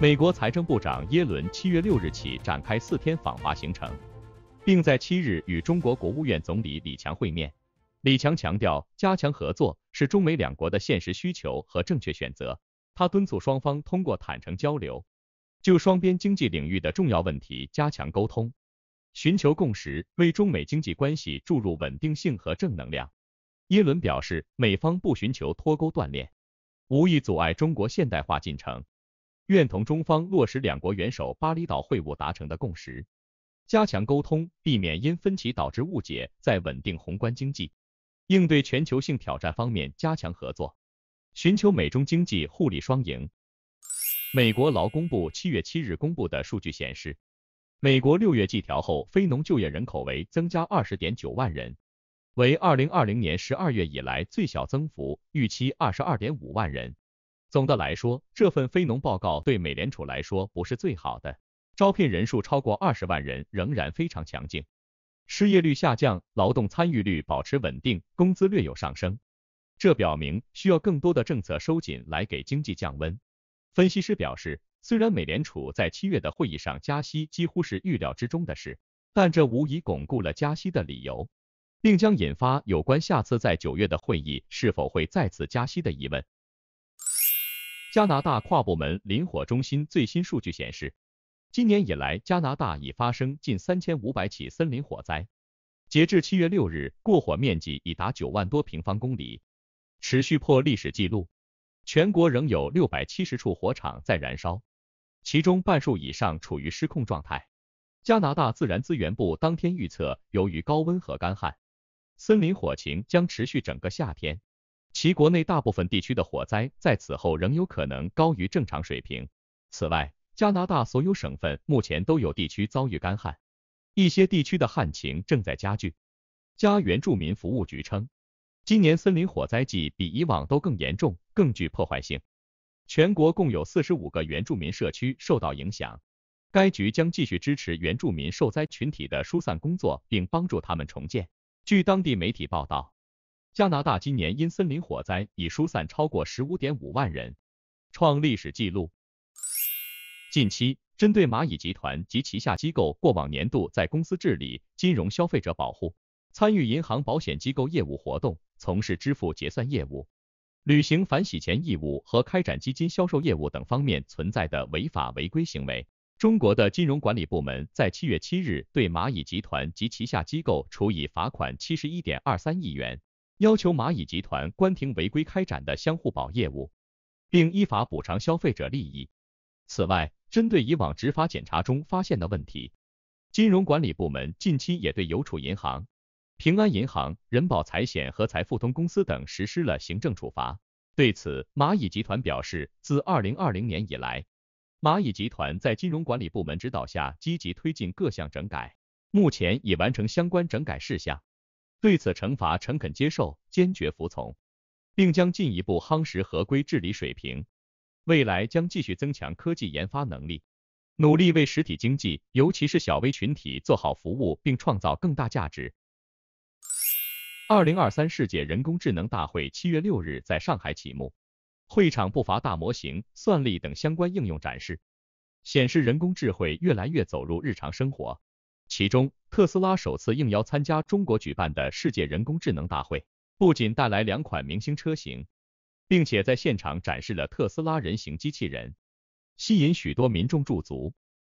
美国财政部长耶伦七月六日起展开四天访华行程，并在七日与中国国务院总理李强会面。李强强调，加强合作是中美两国的现实需求和正确选择。他敦促双方通过坦诚交流，就双边经济领域的重要问题加强沟通，寻求共识，为中美经济关系注入稳定性和正能量。耶伦表示，美方不寻求脱钩断链，无意阻碍中国现代化进程。愿同中方落实两国元首巴厘岛会晤达成的共识，加强沟通，避免因分歧导致误解，在稳定宏观经济、应对全球性挑战方面加强合作，寻求美中经济互利双赢。美国劳工部七月七日公布的数据显示，美国六月季调后非农就业人口为增加二十点九万人，为二零二零年十二月以来最小增幅，预期二十二点五万人。总的来说，这份非农报告对美联储来说不是最好的。招聘人数超过二十万人仍然非常强劲，失业率下降，劳动参与率保持稳定，工资略有上升。这表明需要更多的政策收紧来给经济降温。分析师表示，虽然美联储在七月的会议上加息几乎是预料之中的事，但这无疑巩固了加息的理由，并将引发有关下次在九月的会议是否会再次加息的疑问。加拿大跨部门林火中心最新数据显示，今年以来，加拿大已发生近三千五百起森林火灾，截至七月六日，过火面积已达九万多平方公里，持续破历史记录。全国仍有六百七十处火场在燃烧，其中半数以上处于失控状态。加拿大自然资源部当天预测，由于高温和干旱，森林火情将持续整个夏天。其国内大部分地区的火灾在此后仍有可能高于正常水平。此外，加拿大所有省份目前都有地区遭遇干旱，一些地区的旱情正在加剧。加原住民服务局称，今年森林火灾季比以往都更严重、更具破坏性。全国共有四十五个原住民社区受到影响，该局将继续支持原住民受灾群体的疏散工作，并帮助他们重建。据当地媒体报道。加拿大今年因森林火灾已疏散超过十五点五万人，创历史纪录。近期，针对蚂蚁集团及旗下机构过往年度在公司治理、金融消费者保护、参与银行保险机构业务活动、从事支付结算业务、履行反洗钱义务和开展基金销售业务等方面存在的违法违规行为，中国的金融管理部门在七月七日对蚂蚁集团及旗下机构处以罚款七十一点二三亿元。要求蚂蚁集团关停违规开展的相互保业务，并依法补偿消费者利益。此外，针对以往执法检查中发现的问题，金融管理部门近期也对邮储银行、平安银行、人保财险和财富通公司等实施了行政处罚。对此，蚂蚁集团表示，自二零二零年以来，蚂蚁集团在金融管理部门指导下积极推进各项整改，目前已完成相关整改事项。对此惩罚诚恳接受，坚决服从，并将进一步夯实合规治理水平。未来将继续增强科技研发能力，努力为实体经济，尤其是小微群体做好服务，并创造更大价值。二零二三世界人工智能大会七月六日在上海启幕，会场不乏大模型、算力等相关应用展示，显示人工智慧越来越走入日常生活。其中，特斯拉首次应邀参加中国举办的世界人工智能大会，不仅带来两款明星车型，并且在现场展示了特斯拉人形机器人，吸引许多民众驻足。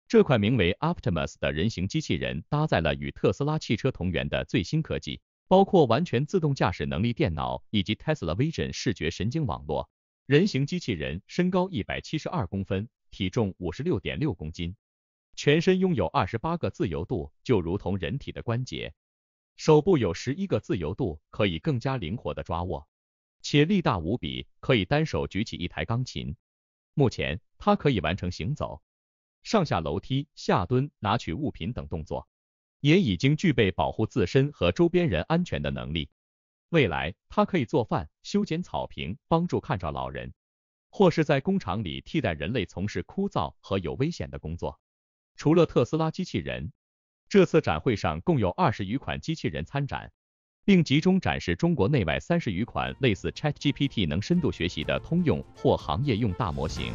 这款名为 Optimus 的人形机器人搭载了与特斯拉汽车同源的最新科技，包括完全自动驾驶能力电脑以及 Tesla Vision 视觉神经网络。人形机器人身高一百七十二公分，体重五十六点六公斤。全身拥有二十八个自由度，就如同人体的关节。手部有十一个自由度，可以更加灵活的抓握，且力大无比，可以单手举起一台钢琴。目前，它可以完成行走、上下楼梯、下蹲、拿取物品等动作，也已经具备保护自身和周边人安全的能力。未来，它可以做饭、修剪草坪、帮助看着老人，或是在工厂里替代人类从事枯燥和有危险的工作。除了特斯拉机器人，这次展会上共有二十余款机器人参展，并集中展示中国内外三十余款类似 ChatGPT 能深度学习的通用或行业用大模型。